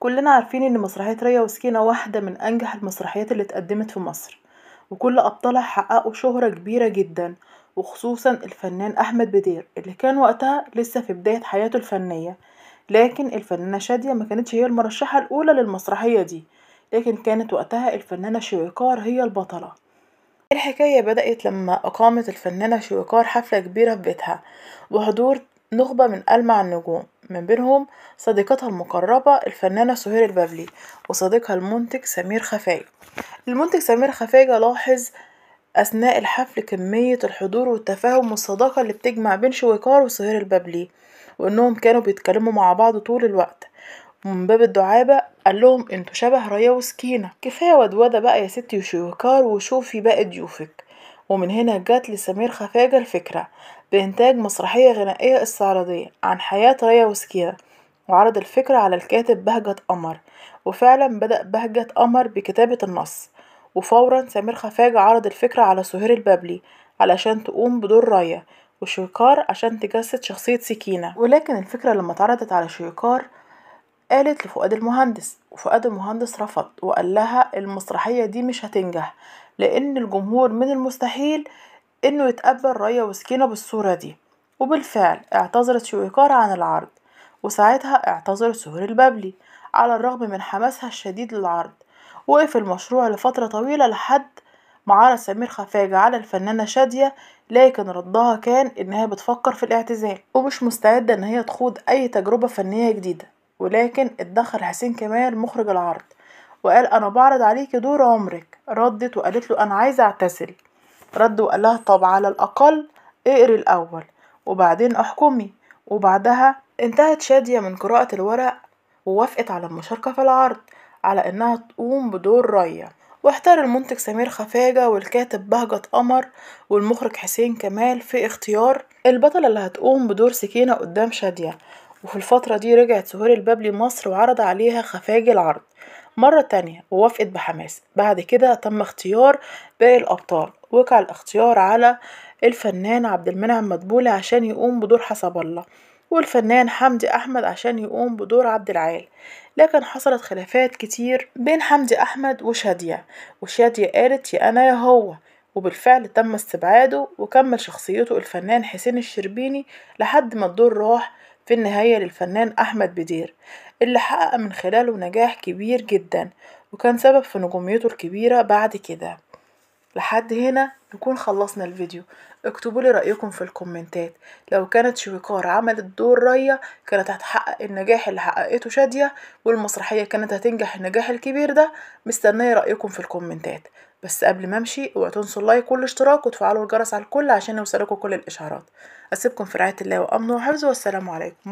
كلنا عارفين ان مسرحية ريا وسكينة واحدة من انجح المسرحيات اللي اتقدمت في مصر وكل ابطالها حققوا شهرة كبيرة جدا وخصوصا الفنان احمد بدير اللي كان وقتها لسه في بداية حياته الفنية لكن الفنانة شادية كانتش هي المرشحة الاولى للمسرحية دي لكن كانت وقتها الفنانة شويكار هي البطلة الحكاية بدأت لما أقامت الفنانة شويكار حفلة كبيرة في بيتها وحضور نخبة من ألمع النجوم من بينهم صديقتها المقربة الفنانة سهير البابلي وصديقها المنتج سمير خفاجة المنتج سمير خفاجة لاحظ أثناء الحفل كمية الحضور والتفاهم والصداقة اللي بتجمع بين شويكار وسهير البابلي وإنهم كانوا بيتكلموا مع بعض طول الوقت ومن باب الدعابة قالهم انتوا شبه ريا وسكينة كفاية ودودة بقى يا ستي وشويكار وشوفي باقي ضيوفك ومن هنا جات لسمير خفاجة الفكرة بإنتاج مسرحية غنائية استعراضية عن حياة ريا وسكينة وعرض الفكرة على الكاتب بهجة قمر وفعلا بدأ بهجة قمر بكتابة النص وفورا سمير خفاجة عرض الفكرة على سهير البابلي علشان تقوم بدور ريا وشيكار عشان تجسد شخصية سكينة ولكن الفكرة لما اتعرضت على شيكار قالت لفؤاد المهندس وفؤاد المهندس رفض وقال لها المسرحية دي مش هتنجح لأن الجمهور من المستحيل إنه يتقبل ريا وسكينة بالصورة دي وبالفعل اعتذرت شويكار عن العرض وساعتها اعتذر سهير البابلي على الرغم من حماسها الشديد للعرض وقف المشروع لفترة طويلة لحد ما عرض سمير خفاجة على الفنانة شادية لكن ردها كان إنها بتفكر في الاعتزال ومش مستعدة إن هي تخوض أي تجربة فنية جديدة ولكن اتدخل حسين كمال مخرج العرض وقال أنا بعرض عليكي دور عمرك ردت وقالت له أنا عايزة أعتزل رد وقال لها طب على الأقل اقري الأول وبعدين احكمي وبعدها انتهت شادية من قراءة الورق ووافقت على المشاركة في العرض على إنها تقوم بدور ريا واحتار المنتج سمير خفاجة والكاتب بهجة قمر والمخرج حسين كمال في اختيار البطلة اللي هتقوم بدور سكينة قدام شادية وفي الفترة دي رجعت سهير البابلي مصر وعرض عليها خفاجي العرض مرة تانية ووافقت بحماس بعد كده تم اختيار باقي الأبطال وقع الاختيار على الفنان عبد المنعم مدبولي عشان يقوم بدور حسب الله والفنان حمدي أحمد عشان يقوم بدور عبد العال لكن حصلت خلافات كتير بين حمدي أحمد وشادية وشادية قالت يا أنا يا هو وبالفعل تم استبعاده وكمل شخصيته الفنان حسين الشربيني لحد ما الدور راح في النهاية للفنان أحمد بدير اللي حقق من خلاله نجاح كبير جدا وكان سبب في نجوميته الكبيرة بعد كده لحد هنا نكون خلصنا الفيديو اكتبوا لي رأيكم في الكومنتات لو كانت شويكار عملت دور ريا كانت هتحقق النجاح اللي حققته شادية والمسرحية كانت هتنجح النجاح الكبير ده مستنية رأيكم في الكومنتات بس قبل ما امشي اوعوا تنسوا اللايك والاشتراك وتفعلوا الجرس على الكل عشان يوصلكوا كل الاشعارات اسيبكم في رعايه الله وامنه وحفظه والسلام عليكم